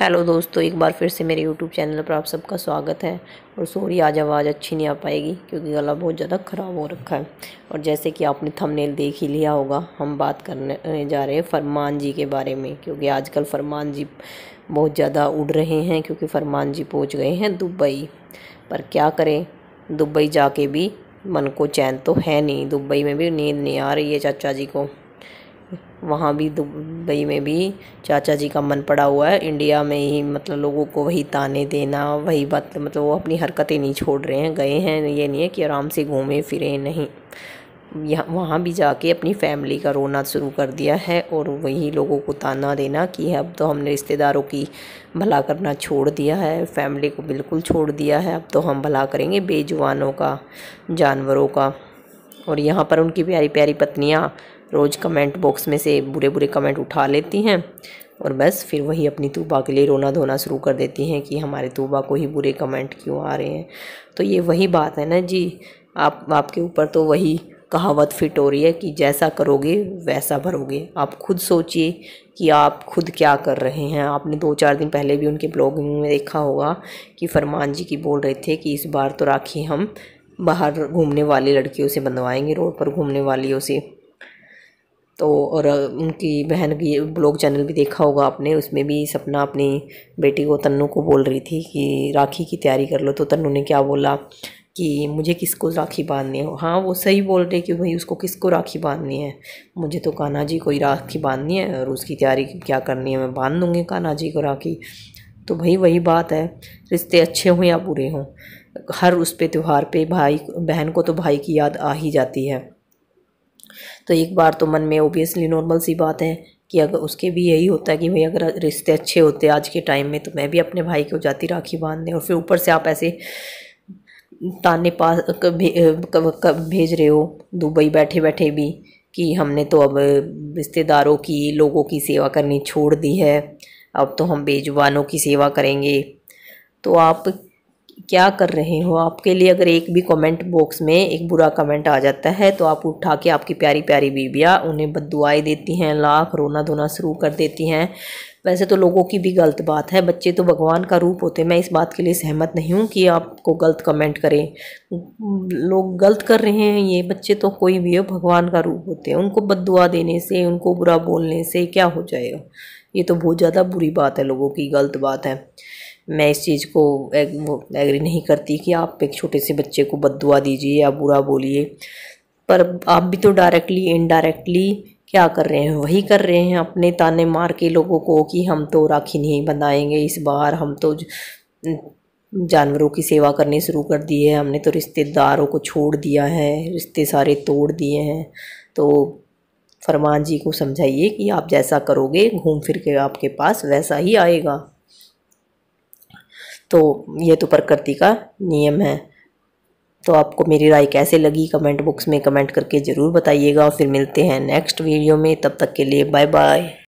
hello दोस्तों एक बार फिर से मेरे यूट्यूब चैनल पर आप सबका स्वागत है और सॉरी आज आवाज़ अच्छी नहीं आ पाएगी क्योंकि गला बहुत ज़्यादा ख़राब हो रखा है और जैसे कि आपने थंबनेल देख ही लिया होगा हम बात करने जा रहे हैं फरमान जी के बारे में क्योंकि आजकल फरमान जी बहुत ज़्यादा उड़ रहे हैं क्योंकि फरमान जी पहुँच गए हैं दुबई पर क्या करें दुबई जाके भी मन को चैन तो है नहीं दुबई में भी नींद नहीं आ रही है चाचा जी को वहाँ भी दुबई में भी चाचा जी का मन पड़ा हुआ है इंडिया में ही मतलब लोगों को वही ताने देना वही बात मतलब वो अपनी हरकतें नहीं छोड़ रहे हैं गए हैं ये नहीं है कि आराम से घूमें फिरें नहीं यहाँ वहाँ भी जाके अपनी फैमिली का रोना शुरू कर दिया है और वही लोगों को ताना देना कि अब तो हमने रिश्तेदारों की भला करना छोड़ दिया है फैमिली को बिल्कुल छोड़ दिया है अब तो हम भला करेंगे बेजुबानों का जानवरों का और यहाँ पर उनकी प्यारी प्यारी पत्नियाँ रोज़ कमेंट बॉक्स में से बुरे बुरे कमेंट उठा लेती हैं और बस फिर वही अपनी तूबा के लिए रोना धोना शुरू कर देती हैं कि हमारे तूबा को ही बुरे कमेंट क्यों आ रहे हैं तो ये वही बात है ना जी आप आपके ऊपर तो वही कहावत फिट हो रही है कि जैसा करोगे वैसा भरोगे आप खुद सोचिए कि आप खुद क्या कर रहे हैं आपने दो चार दिन पहले भी उनके ब्लॉग में देखा होगा कि फरमान जी की बोल रहे थे कि इस बार तो राखी हम बाहर घूमने वाली लड़कियों से बंधवाएंगे रोड पर घूमने वालियों से तो और उनकी बहन की ब्लॉग चैनल भी देखा होगा आपने उसमें भी सपना अपनी बेटी को तन्नू को बोल रही थी कि राखी की तैयारी कर लो तो तन्नू ने क्या बोला कि मुझे किसको राखी बांधनी है हाँ वो सही बोल रहे कि भाई उसको किसको राखी बांधनी है मुझे तो कान्हा जी को ही राखी बांधनी है और उसकी तैयारी क्या करनी है मैं बांध दूँगी कान्हा जी को राखी तो भाई वही बात है रिश्ते अच्छे हों या बुरे हों हर उस पर त्यौहार पे भाई बहन को तो भाई की याद आ ही जाती है तो एक बार तो मन में ओबियसली नॉर्मल सी बात है कि अगर उसके भी यही होता है कि भाई अगर रिश्ते अच्छे होते आज के टाइम में तो मैं भी अपने भाई को जाती राखी बांधने और फिर ऊपर से आप ऐसे ताने पास भेज रहे हो दुबई बैठे बैठे भी कि हमने तो अब रिश्तेदारों की लोगों की सेवा करनी छोड़ दी है अब तो हम बेजुबानों की सेवा करेंगे तो आप क्या कर रहे हो आपके लिए अगर एक भी कमेंट बॉक्स में एक बुरा कमेंट आ जाता है तो आप उठा के आपकी प्यारी प्यारी बीबियाँ उन्हें बदुआएँ देती हैं लाख रोना धोना शुरू कर देती हैं वैसे तो लोगों की भी गलत बात है बच्चे तो भगवान का रूप होते हैं मैं इस बात के लिए सहमत नहीं हूँ कि आपको गलत कमेंट करें लोग गलत कर रहे हैं ये बच्चे तो कोई भी हो भगवान का रूप होते हैं उनको बदुआ देने से उनको बुरा बोलने से क्या हो जाएगा ये तो बहुत ज़्यादा बुरी बात है लोगों की गलत बात है मैं इस चीज़ को एग्री नहीं करती कि आप एक छोटे से बच्चे को बदुआ दीजिए या बुरा बोलिए पर आप भी तो डायरेक्टली इनडायरेक्टली क्या कर रहे हैं वही कर रहे हैं अपने ताने मार के लोगों को कि हम तो राखी नहीं बनाएंगे इस बार हम तो जानवरों की सेवा करनी शुरू कर दी है हमने तो रिश्तेदारों को छोड़ दिया है रिश्ते सारे तोड़ दिए हैं तो फरमान जी को समझाइए कि आप जैसा करोगे घूम फिर के आपके पास वैसा ही आएगा तो ये तो प्रकृति का नियम है तो आपको मेरी राय कैसे लगी कमेंट बॉक्स में कमेंट करके ज़रूर बताइएगा फिर मिलते हैं नेक्स्ट वीडियो में तब तक के लिए बाय बाय